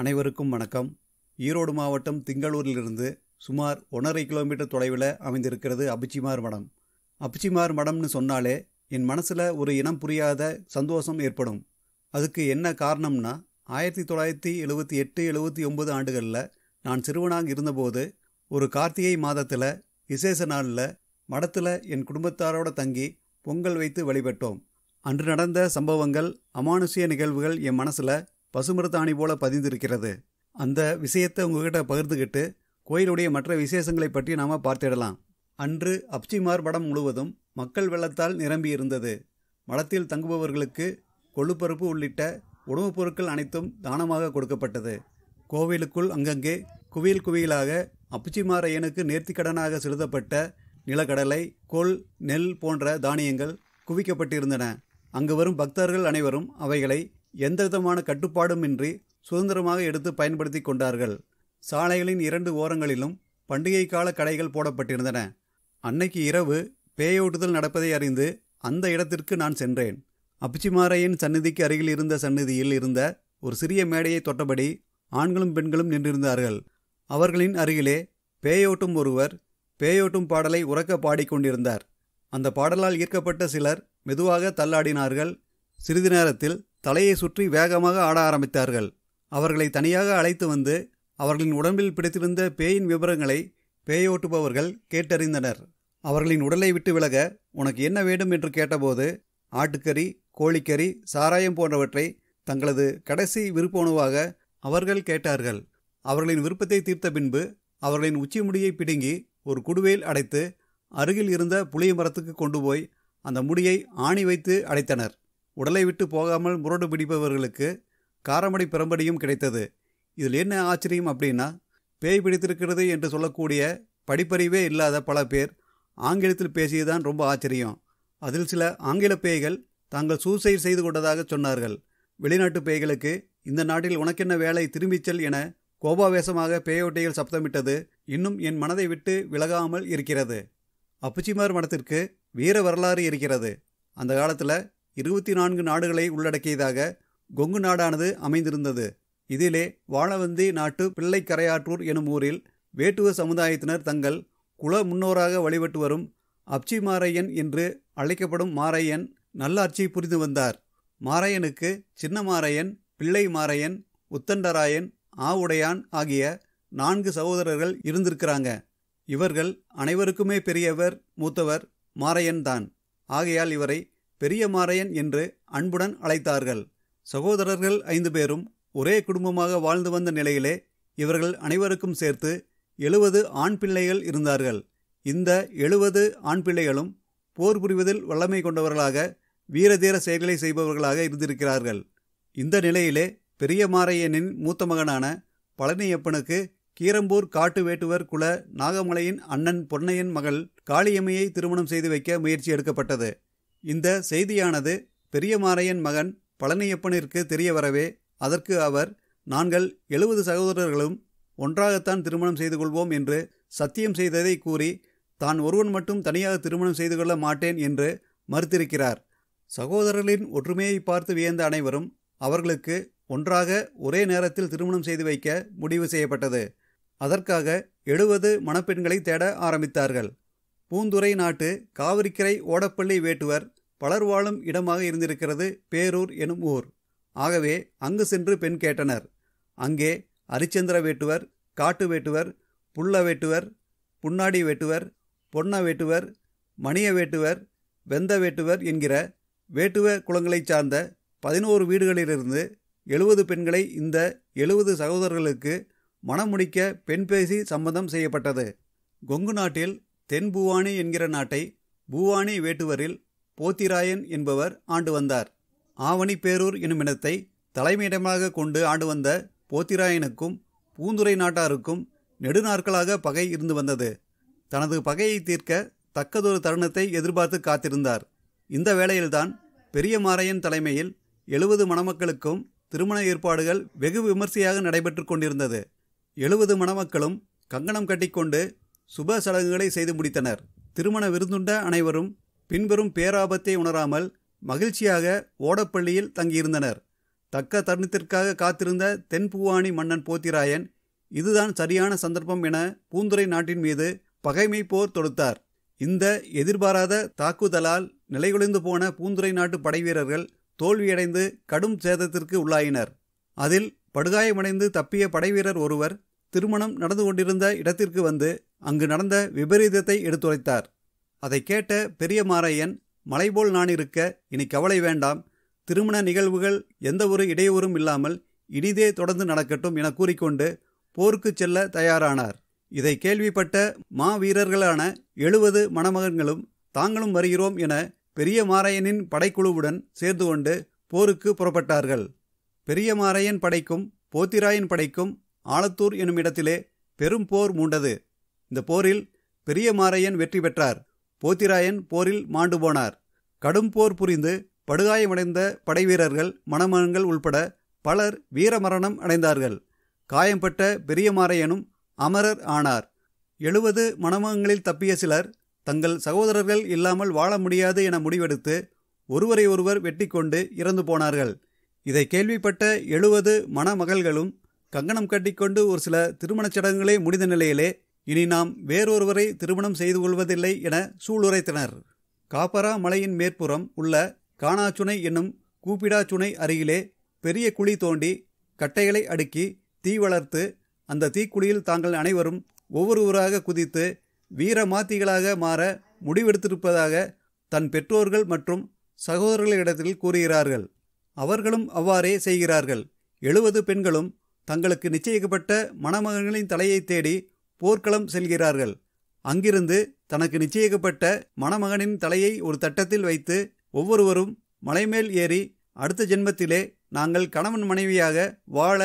அனைவருக்கும் வணக்கம் ஈரோடு மாவட்டம் திங்களூரிலிருந்து சுமார் ஒன்றரை கிலோமீட்டர் தொலைவில் அமைந்திருக்கிறது அபிச்சிமார் மடம் அபிச்சிமார் மடம்னு சொன்னாலே என் மனசில் ஒரு இனம் புரியாத சந்தோஷம் ஏற்படும் அதுக்கு என்ன காரணம்னா ஆயிரத்தி தொள்ளாயிரத்தி எழுபத்தி எட்டு எழுபத்தி ஒம்பது ஆண்டுகளில் நான் சிறுவனாக இருந்தபோது ஒரு கார்த்திகை மாதத்தில் விசேஷ நாளில் மடத்தில் என் குடும்பத்தாரோடு தங்கி பொங்கல் வைத்து வழிபட்டோம் அன்று நடந்த சம்பவங்கள் அமானுஷ்ய நிகழ்வுகள் என் மனசில் பசுமரத்தாணி போல பதிந்திருக்கிறது அந்த விஷயத்தை உங்ககிட்ட பகிர்ந்துக்கிட்டு கோயிலுடைய மற்ற விசேஷங்களை பற்றி நாம் பார்த்திடலாம் அன்று அப்சிமார் படம் முழுவதும் மக்கள் வெள்ளத்தால் நிரம்பியிருந்தது மடத்தில் தங்குபவர்களுக்கு கொள்ளுப்பருப்பு உள்ளிட்ட உணவுப் பொருட்கள் அனைத்தும் தானமாக கொடுக்கப்பட்டது கோவிலுக்குள் அங்கங்கே குவியல் குவியலாக அப்புச்சிமாரையனுக்கு நேர்த்திக்கடனாக செலுத்தப்பட்ட நிலக்கடலை கொல் நெல் போன்ற தானியங்கள் குவிக்கப்பட்டிருந்தன அங்கு வரும் பக்தர்கள் அனைவரும் அவைகளை எந்த விதமான கட்டுப்பாடுமின்றி சுதந்திரமாக எடுத்து பயன்படுத்தி கொண்டார்கள் சாலைகளின் இரண்டு ஓரங்களிலும் பண்டிகை கால கடைகள் போடப்பட்டிருந்தன அன்னைக்கு இரவு பேயோட்டுதல் நடப்பதை அறிந்து அந்த இடத்திற்கு நான் சென்றேன் அப்பிச்சிமாரையின் சந்நிதிக்கு அருகில் இருந்த சந்நிதியில் இருந்த ஒரு சிறிய மேடையை தொட்டபடி ஆண்களும் பெண்களும் நின்றிருந்தார்கள் அவர்களின் அருகிலே பேயோட்டும் ஒருவர் பேயோட்டும் பாடலை உறக்க பாடிக்கொண்டிருந்தார் அந்த பாடலால் ஈர்க்கப்பட்ட சிலர் மெதுவாக தள்ளாடினார்கள் சிறிது நேரத்தில் தலையை சுற்றி வேகமாக ஆட ஆரம்பித்தார்கள் அவர்களை தனியாக அழைத்து வந்து அவர்களின் உடம்பில் பிடித்திருந்த பேயின் விவரங்களை பேயோட்டுபவர்கள் கேட்டறிந்தனர் அவர்களின் உடலை விட்டு விலக உனக்கு என்ன வேண்டும் என்று கேட்டபோது ஆட்டுக்கறி கோழிக்கறி சாராயம் போன்றவற்றை தங்களது கடைசி விருப்ப உணவாக அவர்கள் கேட்டார்கள் அவர்களின் விருப்பத்தை தீர்த்த பின்பு அவர்களின் உச்சி முடியை பிடுங்கி ஒரு குடுவையில் அடைத்து அருகில் இருந்த புளிய மரத்துக்கு கொண்டு போய் அந்த முடியை ஆணி வைத்து அடைத்தனர் உடலை விட்டு போகாமல் முரடு பிடிப்பவர்களுக்கு காரமடை பிரம்படியும் கிடைத்தது இதில் என்ன ஆச்சரியம் அப்படின்னா பேய் பிடித்திருக்கிறது என்று சொல்லக்கூடிய படிப்பறிவே இல்லாத பல பேர் ஆங்கிலத்தில் பேசியதுதான் ரொம்ப ஆச்சரியம் அதில் சில ஆங்கில பேய்கள் தாங்கள் சூசைட் செய்து கொண்டதாக சொன்னார்கள் வெளிநாட்டு பேய்களுக்கு இந்த நாட்டில் உனக்கென்ன வேலை திரும்பிச்சல் என கோபாவேசமாக பேயோட்டையில் சப்தமிட்டது இன்னும் என் மனதை விட்டு விலகாமல் இருக்கிறது அப்புச்சிமார் மடத்திற்கு வீர வரலாறு இருக்கிறது அந்த காலத்தில் இருபத்தி நான்கு நாடுகளை உள்ளடக்கியதாக கொங்கு நாடானது அமைந்திருந்தது இதிலே வாழவந்தி நாட்டு பிள்ளைக்கரையாற்றூர் எனும் ஊரில் வேட்டுவ சமுதாயத்தினர் தங்கள் குல முன்னோராக வழிபட்டு வரும் அப்சி மாரையன் என்று அழைக்கப்படும் மாரையன் நல்லாட்சி புரிந்து வந்தார் மாரையனுக்கு சின்ன மாரையன் பிள்ளை மாரையன் உத்தண்டராயன் ஆவுடையான் ஆகிய நான்கு சகோதரர்கள் இருந்திருக்கிறாங்க இவர்கள் அனைவருக்குமே பெரியவர் மூத்தவர் மாரையன்தான் ஆகையால் இவரை பெரிய மாறையன் என்று அன்புடன் அழைத்தார்கள் சகோதரர்கள் ஐந்து பேரும் ஒரே குடும்பமாக வாழ்ந்து வந்த நிலையிலே இவர்கள் அனைவருக்கும் சேர்த்து எழுபது ஆண் பிள்ளைகள் இருந்தார்கள் இந்த எழுபது ஆண் பிள்ளைகளும் போர் புரிவதில் வல்லமை கொண்டவர்களாக வீரதீர செயல்களை செய்பவர்களாக இருந்திருக்கிறார்கள் இந்த நிலையிலே பெரிய மாறையனின் மூத்த மகனான பழனியப்பனுக்கு கீரம்பூர் காட்டு வேட்டுவர் குல நாகமலையின் அண்ணன் பொன்னையன் மகள் காளியம்மையை திருமணம் செய்து வைக்க முயற்சி எடுக்கப்பட்டது இந்த செய்தியானது பெரியமாரையன் மகன் பழனியப்பனிற்கு தெரிய வரவே அதற்கு அவர் நாங்கள் எழுபது சகோதரர்களும் ஒன்றாகத்தான் திருமணம் செய்து கொள்வோம் என்று சத்தியம் செய்ததை கூறி தான் ஒருவன் மட்டும் தனியாக திருமணம் செய்து கொள்ள மாட்டேன் என்று மறுத்திருக்கிறார் சகோதரர்களின் ஒற்றுமையை பார்த்து வியந்த அனைவரும் அவர்களுக்கு ஒன்றாக ஒரே நேரத்தில் திருமணம் செய்து வைக்க முடிவு செய்யப்பட்டது அதற்காக எழுபது மணப்பெண்களை தேட ஆரம்பித்தார்கள் பூந்துரை நாட்டு காவிரிக்கரை ஓடப்பள்ளி வேட்டுவர் பலர் வாழும் இடமாக இருந்திருக்கிறது பேரூர் எனும் ஊர் ஆகவே அங்கு சென்று பெண் கேட்டனர் அங்கே அரிச்சந்திர வேட்டுவர் காட்டு வேட்டுவர் புள்ள வேட்டுவர் புன்னாடி வேட்டுவர் பொன்ன வேட்டுவர் மணிய வேட்டுவர் வெந்த வேட்டுவர் என்கிற வேட்டுவ குளங்களைச் சார்ந்த பதினோரு வீடுகளிலிருந்து எழுபது பெண்களை இந்த எழுபது சகோதரர்களுக்கு மனம் முடிக்க பெண் பேசி சம்மதம் செய்யப்பட்டது கொங்கு நாட்டில் தென்பூவானி என்கிற நாட்டை பூவானி வேட்டுவரில் போத்திராயன் என்பவர் ஆண்டு வந்தார் ஆவணிப்பேரூர் என்னுமிடத்தை தலைமையிடமாக கொண்டு ஆண்டு வந்த போத்திராயனுக்கும் பூந்துரை நாட்டாருக்கும் நெடுநாட்களாக பகை இருந்து வந்தது தனது பகையை தீர்க்க தக்கதொரு தருணத்தை எதிர்பார்த்து காத்திருந்தார் இந்த வேளையில்தான் பெரிய மாறையன் தலைமையில் எழுபது மணமக்களுக்கும் திருமண ஏற்பாடுகள் வெகு விமர்சையாக நடைபெற்று கொண்டிருந்தது எழுபது மணமக்களும் கங்கணம் கட்டிக்கொண்டு சுப சடங்குகளை செய்து முடித்தனர் திருமண விருந்துண்ட அனைவரும் பின்வரும் பேராபத்தை உணராமல் மகிழ்ச்சியாக ஓடப்பள்ளியில் தங்கியிருந்தனர் தக்க தருணத்திற்காக காத்திருந்த தென்பூவாணி மன்னன் போத்திராயன் இதுதான் சரியான சந்தர்ப்பம் என பூந்துரை நாட்டின் மீது பகைமை போர் தொடுத்தார் இந்த எதிர்பாராத தாக்குதலால் நிலைகுலைந்து போன பூந்துரை நாட்டு படைவீரர்கள் தோல்வியடைந்து கடும் சேதத்திற்கு உள்ளாயினர் அதில் படுகாயமடைந்து தப்பிய படைவீரர் ஒருவர் திருமணம் நடந்து கொண்டிருந்த இடத்திற்கு வந்து அங்கு நடந்த விபரீதத்தை எடுத்துரைத்தார் அதை கேட்ட பெரிய மாரையன் மலைபோல் நான் இருக்க இனி கவலை வேண்டாம் திருமண நிகழ்வுகள் எந்த ஒரு இடையூறும் இல்லாமல் இனிதே தொடர்ந்து நடக்கட்டும் என கூறிக்கொண்டு போருக்கு செல்ல தயாரானார் இதை கேள்விப்பட்ட மாவீரர்களான எழுபது மணமகன்களும் தாங்களும் வருகிறோம் என பெரிய மாரையனின் படைக்குழுவுடன் சேர்ந்து கொண்டு போருக்கு புறப்பட்டார்கள் பெரிய மாரையன் படைக்கும் போத்திராயன் படைக்கும் ஆலத்தூர் என்னும் இடத்திலே பெரும் போர் மூண்டது இந்த போரில் பெரிய மாரையன் வெற்றி பெற்றார் போத்திராயன் போரில் மாண்டு போனார் கடும் போர் புரிந்து படுகாயமடைந்த படைவீரர்கள் மணமகன்கள் உள்பட பலர் வீரமரணம் அடைந்தார்கள் காயம்பட்ட பெரியமாரையனும் அமரர் ஆனார் எழுபது மணமகங்களில் தப்பிய சிலர் தங்கள் சகோதரர்கள் இல்லாமல் வாழ முடியாது என முடிவெடுத்து ஒருவரை ஒருவர் வெட்டி கொண்டு இறந்து போனார்கள் இதை கேள்விப்பட்ட எழுபது மணமகள்களும் கங்கணம் கட்டிக்கொண்டு ஒரு சில திருமணச் சடங்குகளே முடிந்த நிலையிலே இனி நாம் வேறொருவரை திருமணம் செய்து கொள்வதில்லை என சூளுரைத்தனர் காப்பரா மலையின் மேற்புறம் உள்ள காணாச்சுனை என்னும் கூப்பிடாச்சுனை அருகிலே பெரிய குழி தோண்டி கட்டைகளை அடுக்கி தீ வளர்த்து அந்த தீக்குழியில் தாங்கள் அனைவரும் ஒவ்வொருவராக குதித்து வீரமாத்திகளாக மாற முடிவெடுத்திருப்பதாக தன் பெற்றோர்கள் மற்றும் சகோதரர்களிடத்தில் கூறுகிறார்கள் அவர்களும் அவ்வாறே செய்கிறார்கள் எழுபது பெண்களும் தங்களுக்கு நிச்சயிக்கப்பட்ட மணமகன்களின் தலையை தேடி போர்க்களம் செல்கிறார்கள் அங்கிருந்து தனக்கு நிச்சயிக்கப்பட்ட மணமகனின் தலையை ஒரு தட்டத்தில் வைத்து ஒவ்வொருவரும் மலைமேல் ஏறி அடுத்த ஜென்மத்திலே நாங்கள் கணவன் மனைவியாக வாழ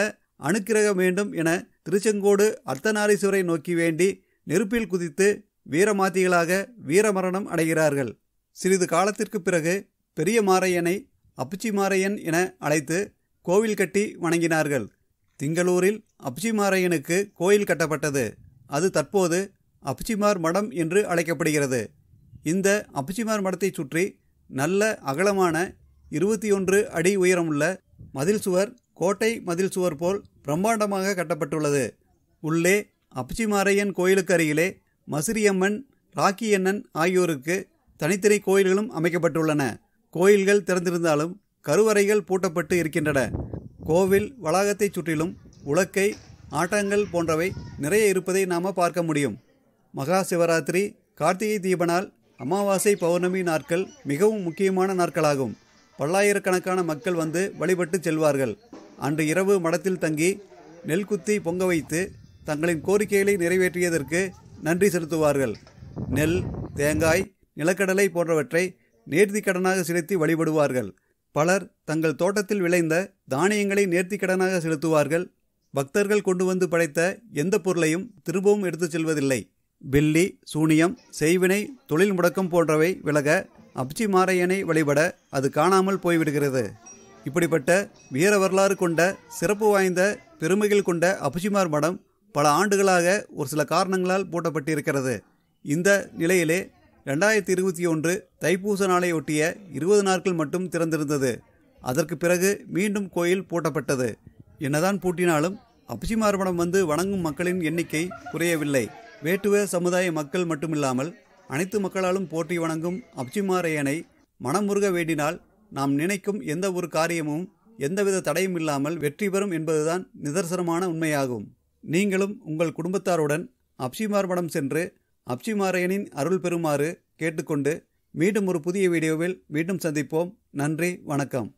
அணுக்கிரக வேண்டும் என திருச்செங்கோடு அர்த்தநாரீஸ்வரை நோக்கி வேண்டி நெருப்பில் குதித்து வீரமாத்திகளாக வீரமரணம் அடைகிறார்கள் சிறிது காலத்திற்கு பிறகு பெரிய மாரையனை அப்புச்சி மாறையன் என அழைத்து கோவில் கட்டி வணங்கினார்கள் திங்களூரில் அப்சி மாறையனுக்கு கோயில் கட்டப்பட்டது அது தற்போது அப்சிமார் மடம் என்று அழைக்கப்படுகிறது இந்த அப்சிமார் மடத்தை சுற்றி நல்ல அகலமான இருபத்தி ஒன்று அடி உயரமுள்ள மதில் சுவர் கோட்டை மதில் சுவர் போல் பிரம்மாண்டமாக கட்டப்பட்டுள்ளது உள்ளே அப்சிமாரையன் கோயிலுக்கு அருகிலே மசிறியம்மன் ராக்கியண்ணன் ஆகியோருக்கு தனித்தனி கோயில்களும் அமைக்கப்பட்டுள்ளன கோயில்கள் திறந்திருந்தாலும் கருவறைகள் பூட்டப்பட்டு இருக்கின்றன கோவில் வளாகத்தைச் சுற்றிலும் உலக்கை ஆட்டங்கள் போன்றவை நிறைய இருப்பதை நாம் பார்க்க முடியும் மகா சிவராத்திரி கார்த்திகை தீபனால் அமாவாசை பௌர்ணமி நாட்கள் மிகவும் முக்கியமான நாட்களாகும் பல்லாயிரக்கணக்கான மக்கள் வந்து வழிபட்டு செல்வார்கள் அன்று இரவு மடத்தில் தங்கி நெல் குத்தி பொங்க வைத்து தங்களின் கோரிக்கைகளை நிறைவேற்றியதற்கு நன்றி செலுத்துவார்கள் நெல் தேங்காய் நிலக்கடலை போன்றவற்றை நேர்த்திக்கடனாக செலுத்தி வழிபடுவார்கள் பலர் தங்கள் தோட்டத்தில் விளைந்த தானியங்களை நேர்த்திக்கடனாக செலுத்துவார்கள் பக்தர்கள் கொண்டு வந்து படைத்த எந்த பொருளையும் திரும்பவும் எடுத்துச் செல்வதில்லை பில்லி சூனியம் செய்வினை தொழில் முடக்கம் போன்றவை விலக அப்சி மாரையனை வழிபட அது காணாமல் போய்விடுகிறது இப்படிப்பட்ட வீர வரலாறு கொண்ட சிறப்பு வாய்ந்த பெருமைகள் கொண்ட அப்சிமார் மடம் பல ஆண்டுகளாக ஒரு சில காரணங்களால் பூட்டப்பட்டிருக்கிறது இந்த நிலையிலே ரெண்டாயிரத்தி இருபத்தி ஒன்று தைப்பூச நாளையொட்டிய இருபது நாட்கள் மட்டும் திறந்திருந்தது அதற்கு பிறகு மீண்டும் கோயில் பூட்டப்பட்டது என்னதான் பூட்டினாலும் அப்சிமார்பணம் வந்து வணங்கும் மக்களின் எண்ணிக்கை குறையவில்லை வேட்டுவ சமுதாய மக்கள் மட்டுமில்லாமல் அனைத்து மக்களாலும் போற்றி வணங்கும் அப்சிமாரையனை மனமுருக வேண்டினால் நாம் நினைக்கும் எந்த ஒரு காரியமும் எந்தவித தடையும் இல்லாமல் வெற்றி பெறும் என்பதுதான் நிதர்சனமான உண்மையாகும் நீங்களும் உங்கள் குடும்பத்தாருடன் அப்சிமார்படம் சென்று அப்சிமாரையனின் அருள் பெறுமாறு கேட்டுக்கொண்டு மீண்டும் ஒரு புதிய வீடியோவில் மீண்டும் சந்திப்போம் நன்றி வணக்கம்